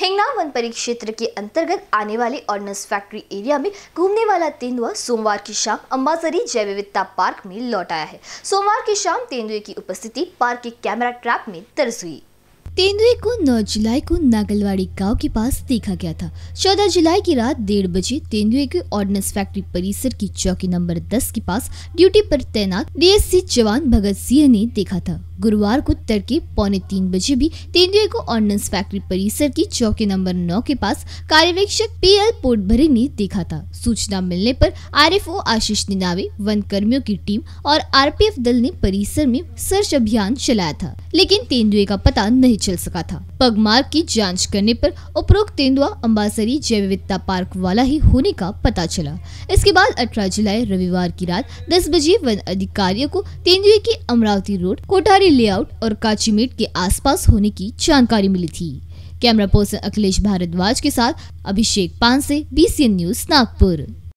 Hingna one परिक्षेत्र के अंतर्गत आने वाले ऑर्नस फैक्ट्री एरिया में घूमने वाला तेंदुआ सोमवार की शाम अम्बासरी जैव विविधता पार्क में लौट आया है सोमवार की शाम तेंदुए की उपस्थिति पार्क के कैमरा ट्रैप में दर्ज हुई तेंदुए को 9 जुलाई को नागलवाड़ी गांव के पास देखा गया था 14 जुलाई की रात डेढ़ बजे तेंदुए के ऑर्डिनेंस फैक्ट्री परिसर की चौकी नंबर 10 के पास ड्यूटी पर तैनात डीएससी जवान भगत सिंह ने देखा था गुरुवार को तड़के पौने तीन बजे भी तेंदुए को ऑर्डिनेंस फैक्ट्री परिसर की चौकी नंबर नौ के पास कार्यवेक्षक पी एल पोटभरे ने देखा था सूचना मिलने पर आरएफओ आशीष निनावे वन कर्मियों की टीम और आरपीएफ दल ने परिसर में सर्च अभियान चलाया था लेकिन तेंदुए का पता नहीं चल सका था पगमार्ग की जाँच करने आरोप उपरोक्त तेंदुआ अम्बासरी जैव विविधता पार्क वाला ही होने का पता चला इसके बाद अठारह जुलाई रविवार की रात दस बजे वन अधिकारियों को तेंदुए की अमरावती रोड कोठारी बड़ी लेआउट और काचीमेट के आसपास होने की जानकारी मिली थी कैमरा पर्सन अखिलेश भारद्वाज के साथ अभिषेक पान से बीसीएन न्यूज नागपुर